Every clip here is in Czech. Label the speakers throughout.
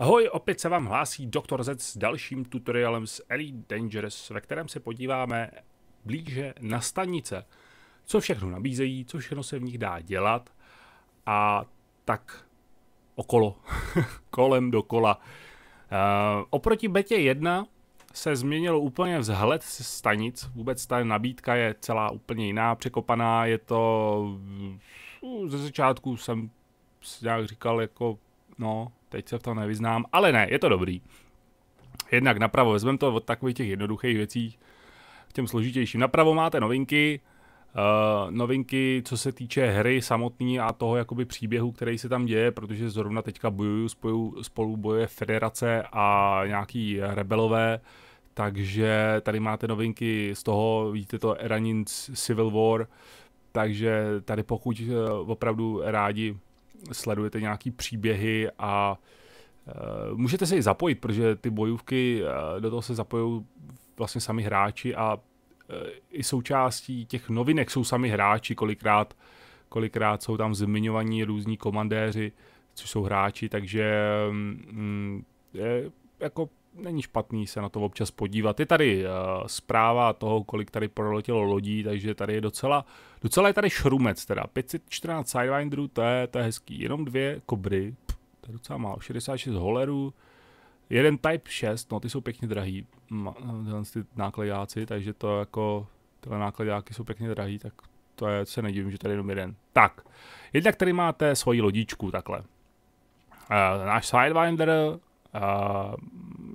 Speaker 1: Ahoj, opět se vám hlásí Dr. Z s dalším tutoriálem z Elite Dangerous, ve kterém se podíváme blíže na stanice. Co všechno nabízejí, co všechno se v nich dá dělat a tak okolo, kolem dokola. E, oproti betě 1 se změnilo úplně vzhled stanic, vůbec ta nabídka je celá úplně jiná, překopaná, je to... Mm, ze začátku jsem nějak říkal jako, no, Teď se v tom nevyznám, ale ne, je to dobrý. Jednak napravo vezmeme to od takových těch jednoduchých věcí k těm složitějším. Napravo máte novinky, Uh, novinky, co se týče hry samotný a toho jakoby příběhu, který se tam děje, protože zrovna teďka bojuju, spolu spolu boje federace a nějaký rebelové, takže tady máte novinky z toho, vidíte to Eranin Civil War, takže tady pokud eh, opravdu rádi sledujete nějaký příběhy a eh, můžete se i zapojit, protože ty bojůvky, eh, do toho se zapojují vlastně sami hráči a eh, i součástí těch novinek jsou sami hráči, kolikrát, kolikrát jsou tam zmiňovaní různí komandéři, což jsou hráči, takže mm, mm, je jako není špatný se na to občas podívat. Je tady uh, zpráva toho, kolik tady proletělo lodí, takže tady je docela, docela je tady šrumec teda. 514 sidewinderů, to je, to je hezký. Jenom dvě kobry, pff, to je docela málo. 66 holerů, jeden Type 6, no ty jsou pěkně drahý, ty nákladáci, takže to jako, tyhle nákladáky jsou pěkně drahý, tak to je, se nedivím, že tady jenom jeden. Tak, jednak tady máte svoji lodičku takhle. Uh, náš Sidewinder, Uh,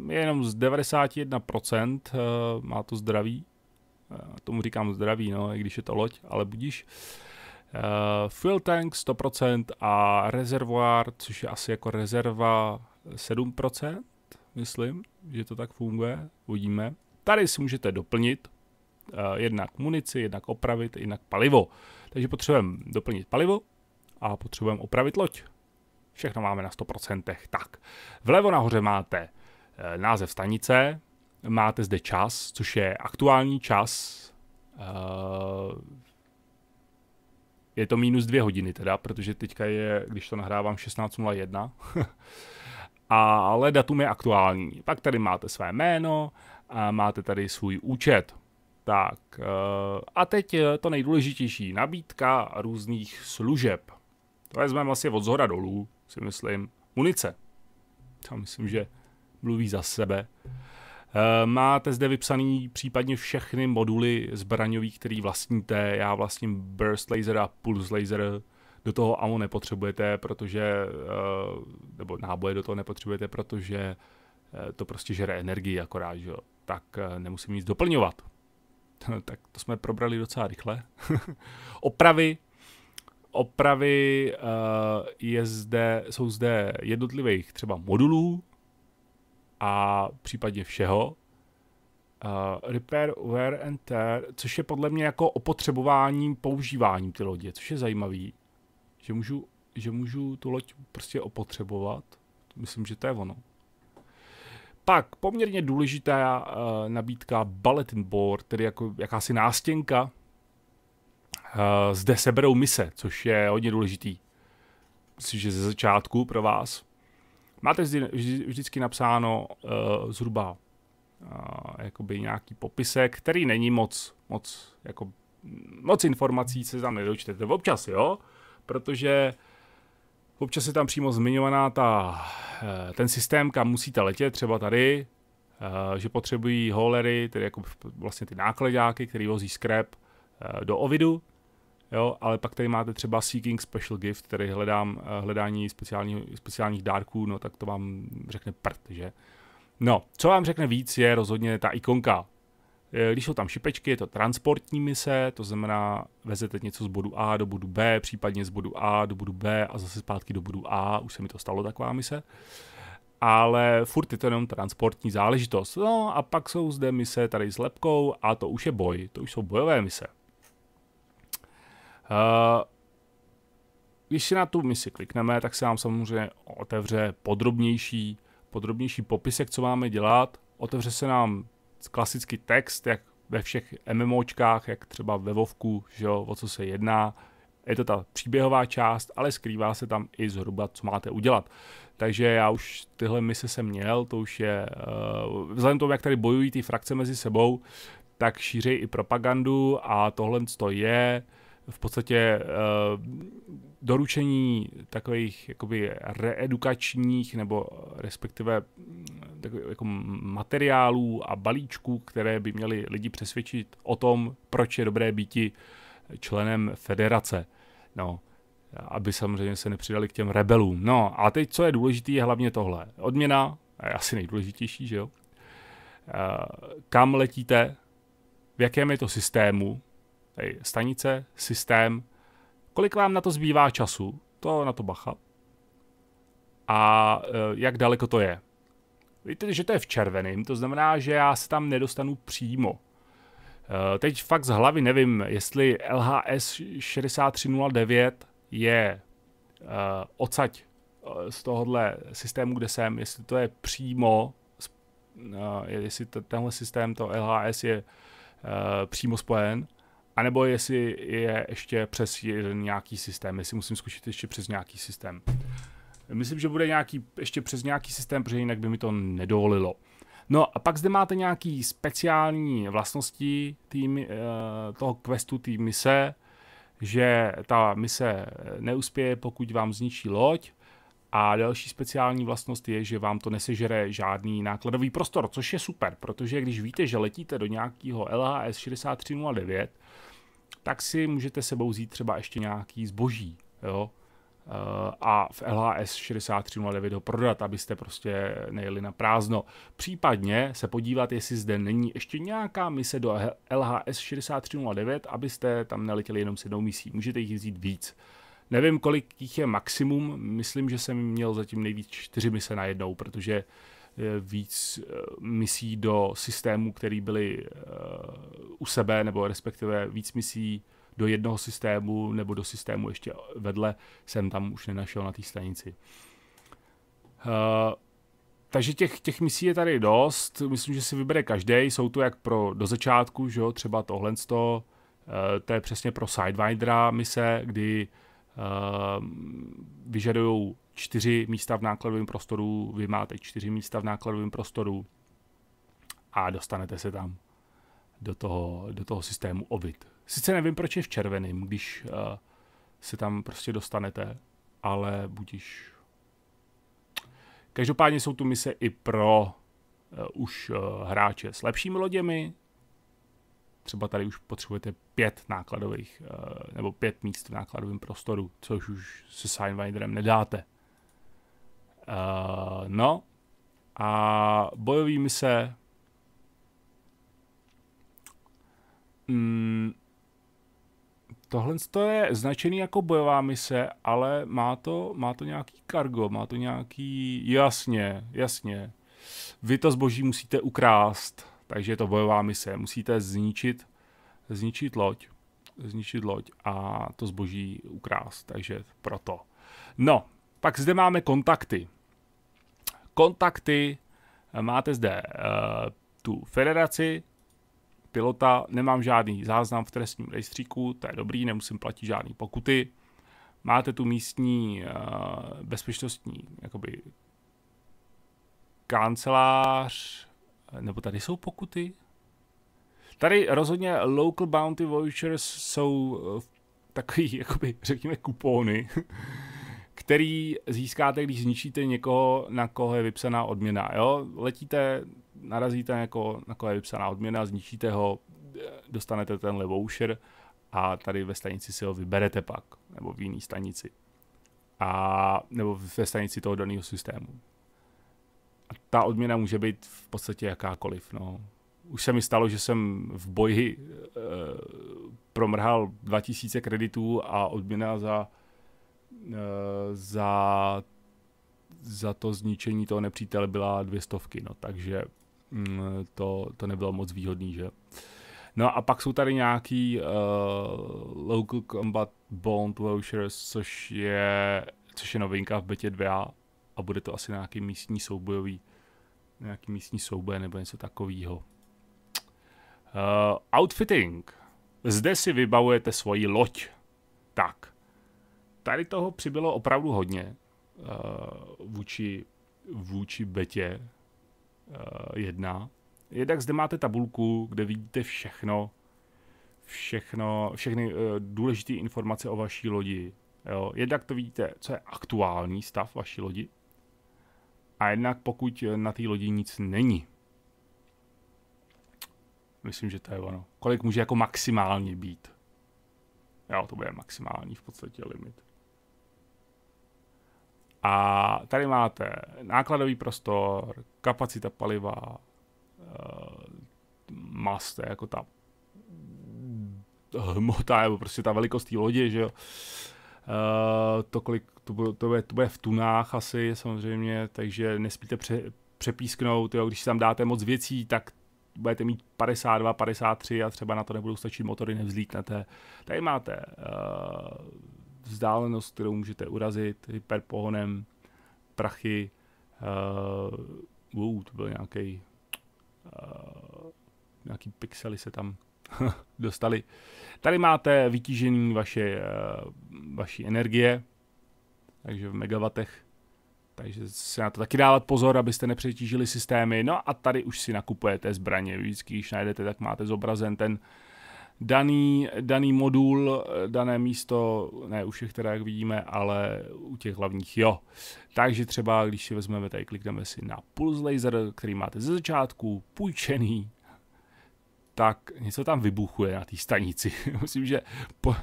Speaker 1: je jenom z 91%, eh, má to zdraví. Eh, tomu říkám zdraví, no, i když je to loď, ale budíš. Eh, fuel tank 100% a rezervoár, což je asi jako rezerva 7%, myslím, že to tak funguje, uvidíme. Tady si můžete doplnit jednak munici, jednak opravit, jednak palivo. Takže potřebujeme doplnit palivo a potřebujeme opravit loď. Všechno máme na 100%. Tak, vlevo nahoře máte Eh, název stanice, máte zde čas, což je aktuální čas. Eh, je to minus dvě hodiny teda, protože teďka je, když to nahrávám, 16.01. ale datum je aktuální. Pak tady máte své jméno, a máte tady svůj účet. Tak eh, a teď to nejdůležitější, nabídka různých služeb. To vezmeme asi vlastně od zhora dolů, si myslím. Munice. Já myslím, že mluví za sebe. Eh, máte zde vypsaný případně všechny moduly zbraňový, který vlastníte. Já vlastním Burst Laser a Pulse Laser. Do toho AMO nepotřebujete, protože, eh, nebo náboje do toho nepotřebujete, protože eh, to prostě žere energii akorát, že jo. Tak nemusím nic doplňovat. tak to jsme probrali docela rychle. Opravy opravy je zde, jsou zde jednotlivých třeba modulů, a případně všeho. Uh, repair, wear and tear, což je podle mě jako opotřebování, používání ty lodě, což je zajímavý, že můžu, že můžu tu loď prostě opotřebovat. Myslím, že to je ono. Pak poměrně důležitá uh, nabídka bulletin board, tedy jako jakási nástěnka. Uh, zde seberou mise, což je hodně důležitý. Myslím, že ze začátku pro vás. Máte vždy, vždy, vždycky napsáno uh, zhruba uh, jakoby nějaký popisek, který není moc, moc, jako, moc informací se tam nedočtete. Občas jo, protože občas je tam přímo zmiňovaná ta, uh, ten systém, kam musíte letět, třeba tady, uh, že potřebují holery, tedy jako vlastně ty nákladáky, který vozí skrep uh, do Ovidu, jo, ale pak tady máte třeba Seeking Special Gift, který hledám, eh, hledání speciálních dárků, no tak to vám řekne prd, že? No, co vám řekne víc, je rozhodně ta ikonka. Eh, když jsou tam šipečky, je to transportní mise, to znamená, vezete něco z bodu A do bodu B, případně z bodu A do bodu B a zase zpátky do bodu A, už se mi to stalo taková mise. Ale furt je to jenom transportní záležitost. No a pak jsou zde mise tady s lepkou a to už je boj, to už jsou bojové mise. Eh, když si na tu misi klikneme, tak se nám samozřejmě otevře podrobnější, podrobnější popis, jak co máme dělat. Otevře se nám klasický text, jak ve všech MMOčkách, jak třeba ve Vovku, že jo, o co se jedná. Je to ta příběhová část, ale skrývá se tam i zhruba, co máte udělat. Takže já už tyhle mise jsem měl, to už je, uh, vzhledem tomu, jak tady bojují ty frakce mezi sebou, tak šíří i propagandu a tohle to je, uh, v podstatě eh, doručení takových jakoby reedukačních nebo eh, respektive mm, takových jako materiálů a balíčků, které by měly lidi přesvědčit o tom, proč je dobré býti členem federace. No, aby samozřejmě se nepřidali k těm rebelům. No a teď, co je důležité, je hlavně tohle. Odměna, je asi nejdůležitější, že jo? Eh, kam letíte, v jakém je to systému, Hej, stanice, systém. Kolik vám na to zbývá času? To na to bacha. A e, jak daleko to je? Víte, že to je v červeném, to znamená, že já se tam nedostanu přímo. E, teď fakt z hlavy nevím, jestli LHS 6309 je e, odsaď z tohohle systému, kde jsem, jestli to je přímo, jestli tenhle systém, to LHS je přímo spojen, a nebo jestli je ještě přes nějaký systém, jestli musím zkusit ještě přes nějaký systém. Myslím, že bude nějaký, ještě přes nějaký systém, protože jinak by mi to nedovolilo. No a pak zde máte nějaký speciální vlastnosti tým, eh, toho questu, té mise, že ta mise neuspěje, pokud vám zničí loď, a další speciální vlastnost je, že vám to nesežere žádný nákladový prostor, což je super, protože když víte, že letíte do nějakého LHS 6309, tak si můžete sebou vzít třeba ještě nějaký zboží, jo, eh, a v LHS 6309 ho prodat, abyste prostě nejeli na prázdno. Případně se podívat, jestli zde není ještě nějaká mise do LHS 6309, abyste tam neletěli jenom s jednou misí. Můžete jich vzít víc. Nevím, kolik jich je maximum, myslím, že jsem měl zatím nejvíc čtyři mise najednou, protože eh, víc eh, misí do systému, který byly eh, u sebe, nebo respektive víc misí do jednoho systému nebo do systému ještě vedle jsem tam už nenašel na té stanici. Uh, takže těch, těch misí je tady dost, myslím, že si vybere každý. Jsou to jak pro do začátku, že jo, třeba tohle to, uh, to je přesně pro Sidewindera mise, kdy uh, Ehm, vyžadují čtyři místa v nákladovém prostoru, vy máte čtyři místa v nákladovém prostoru a dostanete se tam do toho, do toho systému OVID. Sice nevím, proč je v červeném, když uh, se tam prostě dostanete, ale budíš. Každopádně jsou tu mise i pro uh, už uh, hráče s lepšími loděmi, třeba tady už potřebujete pět nákladových eh, nebo pět míst v nákladovém prostoru, což už se Signwinderem nedáte. Eh, no a bojový mise mm, tohle je značený jako bojová mise, ale má to, má to nějaký kargo, má to nějaký, jasně, jasně, vy to zboží musíte ukrást, takže je to bojová mise. Musíte zničit, zničit loď. Zničit loď a to zboží ukrást. Takže proto. No, pak zde máme kontakty. Kontakty máte zde uh, tu federaci, pilota, nemám žádný záznam v trestním rejstříku, to je dobrý, nemusím platit žádné pokuty. Máte tu místní uh, bezpečnostní jakoby, kancelář, nebo tady jsou pokuty? Tady rozhodně local bounty vouchers jsou eh, takový, jakoby, řekněme, kupóny, který získáte, když zničíte někoho, na koho je vypsaná odměna. Jo? Letíte, narazíte jako, na koho je vypsaná odměna, zničíte ho, eh, dostanete tenhle voucher a tady ve stanici si ho vyberete pak, nebo v jiné stanici. A, nebo ve stanici toho daného systému ta odměna může být v podstatě jakákoliv. No. Už se mi stalo, že jsem v boji e, promrhal 2000 kreditů a odměna za, e, za, za to zničení toho nepřítele byla dvě stovky, no, takže mm, to, to nebylo moc výhodný, že? No a pak jsou tady nějaký uh, Local Combat Bond Launchers, což je, což je novinka v betě 2 a bude to asi nějaký místní soubojový nějaký místní souboje nebo něco takového. Uh, eh, outfitting. Zde si vybavujete svoji loď. Tak. Tady toho přibylo opravdu hodně uh, vůči, vůči betě uh, jedna. Jednak zde máte tabulku, kde vidíte všechno, všechno, všechny uh, důležité informace o vaší lodi. Jo. Jednak to vidíte, co je aktuální stav vaší lodi, a jednak pokud eh, na té lodi nic není. Myslím, že to je ono. Kolik může jako maximálně být? Jo, to bude maximální v podstatě limit. A tady máte nákladový prostor, kapacita paliva, eh, mast, jako ta hmota, nebo prostě ta velikost té lodě, že jo. Eh, to, kolik to, bude, to, bude, to bude v tunách asi samozřejmě, takže nespíte pře, přepísknout, jo, když tam dáte moc věcí, tak budete mít 52, 53 a třeba na to nebudou stačit motory, nevzlítnete. Tady máte uh, vzdálenost, kterou můžete urazit hyperpohonem, prachy, uh, eh, wow, to byl nějaký uh, eh, nějaký pixely se tam dostali. Tady máte vytížení vaše, uh, vaší energie, takže v megawatech. Takže se na to taky dávat pozor, abyste nepřetížili systémy. No a tady už si nakupujete zbraně. Vždycky, když najdete, tak máte zobrazen ten daný, daný modul, dané místo, ne u všech teda, jak vidíme, ale u těch hlavních jo. Takže třeba, když si vezmeme tady, klikneme si na Pulse Laser, který máte ze začátku, půjčený, tak něco tam vybuchuje na té stanici. Myslím, že po,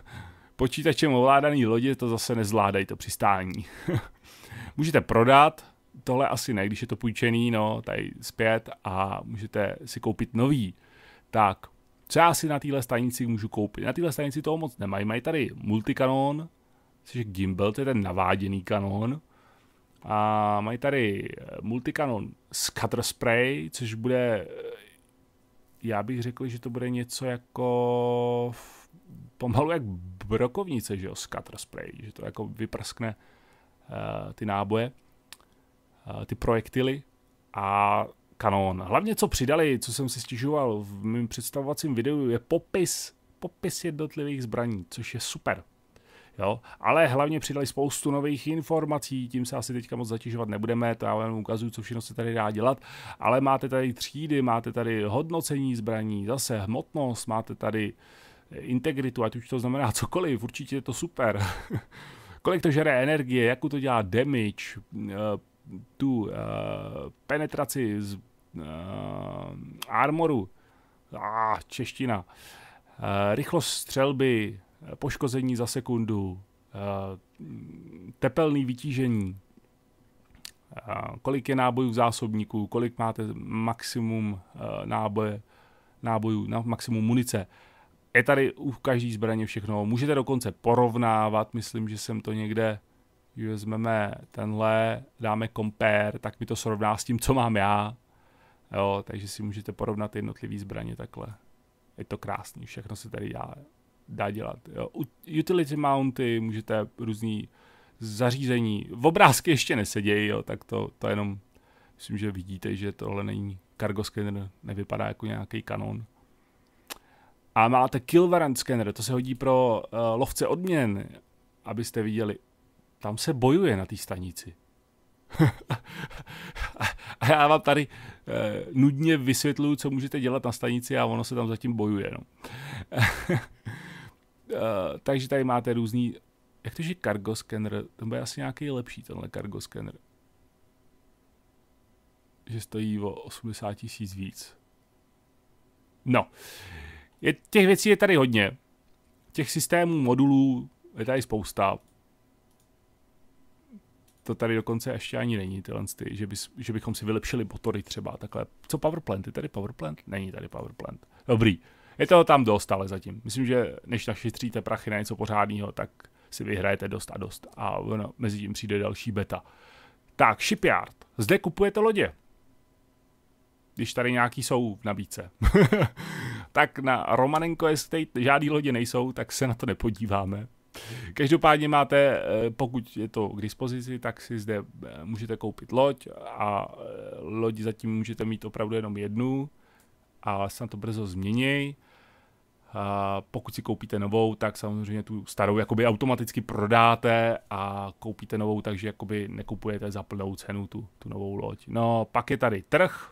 Speaker 1: Počítačem ovládaný lodě to zase nezvládají to přistání. můžete prodat, tohle asi ne, když je to půjčený, no, tady zpět a můžete si koupit nový. Tak, co já si na téhle stanici můžu koupit? Na téhle stanici toho moc nemají. Mají tady multikanon, což je gimbal, to je ten naváděný kanon. A mají tady eh, multikanon scatter spray, což bude, eh, já bych řekl, že to bude něco jako pomalu jak brokovnice, že jo, scatter spray, že to jako vyprskne uh, ty náboje, uh, ty projektily a kanón. Hlavně co přidali, co jsem si stěžoval v mém představovacím videu, je popis, popis jednotlivých zbraní, což je super. Jo? Ale hlavně přidali spoustu nových informací, tím se asi teďka moc zatěžovat nebudeme, to já vám ukazuju, co všechno se tady dá dělat, ale máte tady třídy, máte tady hodnocení zbraní, zase hmotnost, máte tady uh, integritu, ať už to znamená cokoliv, určitě je to super. Kolik to žere energie, jak to dělá damage, eh, tu eh, penetraci z eh, armoru, čeština, rychlost střelby, poškození za sekundu, tepelný vytížení, kolik je nábojů v zásobníku, kolik máte maximum náboje, nábojů, na maximum munice je tady u každé zbraně všechno. Můžete dokonce porovnávat, myslím, že jsem to někde, když vezmeme tenhle, dáme compare, tak mi to srovná s tím, co mám já. Jo, takže si můžete porovnat jednotlivé zbraně takhle. Je to krásný, všechno se tady dá, dá dělat. Jo. Utility mounty, můžete různý zařízení. V obrázky ještě nesedějí, jo, tak to, to jenom myslím, že vidíte, že tohle není cargo scanner, nevypadá jako nějaký kanon. A máte Kilvaran scanner, to se hodí pro uh, lovce odměn, abyste viděli. Tam se bojuje na té stanici. a já vám tady uh, nudně vysvětluju, co můžete dělat na stanici a ono se tam zatím bojuje. No. uh, takže tady máte různý, jak to je cargo scanner, ten bude asi nějaký lepší tenhle cargo scanner. Že stojí o 80 tisíc víc. No. Uh, je, těch věcí je tady hodně. Těch systémů, modulů je tady spousta. To tady dokonce ještě ani není, tyhle, ty, že, bys, že bychom si vylepšili motory třeba takhle. Co powerplant? Je tady powerplant? Není tady powerplant. Dobrý. Je toho tam dost, ale zatím. Myslím, že než našetříte prachy na něco pořádného, tak si vyhrajete dost a dost. A ono, mezi tím přijde další beta. Tak, shipyard. Zde kupujete lodě. Když tady nějaký jsou v nabídce. tak na Romanenko Estate žádný lodě nejsou, tak se na to nepodíváme. Každopádně máte, eh, pokud je to k dispozici, tak si zde eh, můžete koupit loď a eh, loď zatím můžete mít opravdu jenom jednu a se na to brzo změněj. A pokud si koupíte novou, tak samozřejmě tu starou jakoby automaticky prodáte a koupíte novou, takže jakoby nekupujete za plnou cenu tu, tu novou loď. No, pak je tady trh,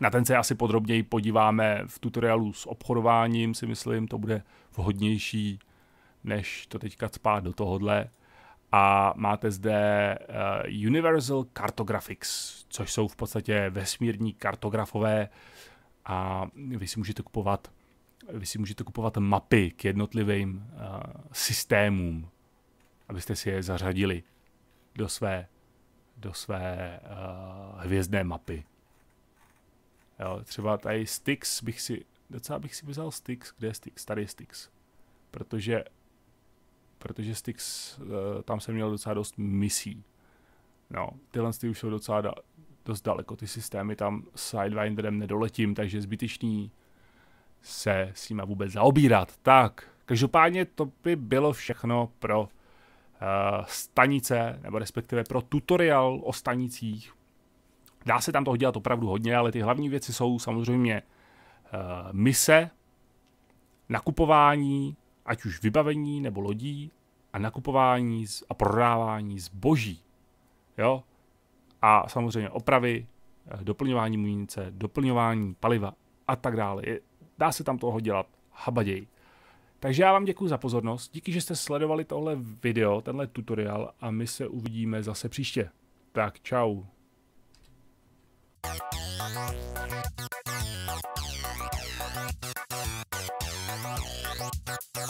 Speaker 1: na ten se asi podrobněji podíváme v tutoriálu s obchodováním, si myslím, to bude vhodnější, než to teďka spát do tohohle. A máte zde eh, Universal Cartographics, což jsou v podstatě vesmírní kartografové a vy si můžete kupovat vy si můžete kupovat mapy k jednotlivým uh, systémům, abyste si je zařadili do své, do své uh, hvězdné mapy. Jo, třeba tady Styx bych si, docela bych si vzal Styx, kde je Styx? Tady je Styx. Protože, protože Styx, eh, tam jsem měl docela dost misí. No, tyhle ty už jsou docela da, dost daleko, ty systémy tam s Sidewinderem nedoletím, takže zbytečný se s nima vůbec zaobírat. Tak, každopádně to by bylo všechno pro uh, stanice, nebo respektive pro tutoriál o stanicích Dá se tam toho dělat opravdu hodně, ale ty hlavní věci jsou samozřejmě e, mise, nakupování, ať už vybavení nebo lodí, a nakupování z, a prodávání zboží. Jo? A samozřejmě opravy, eh, doplňování munice, doplňování paliva a tak dále. Dá se tam toho dělat habaděj. Takže já vám děkuji za pozornost, díky, že jste sledovali tohle video, tenhle tutoriál a my se uvidíme zase příště. Tak čau. Thank you.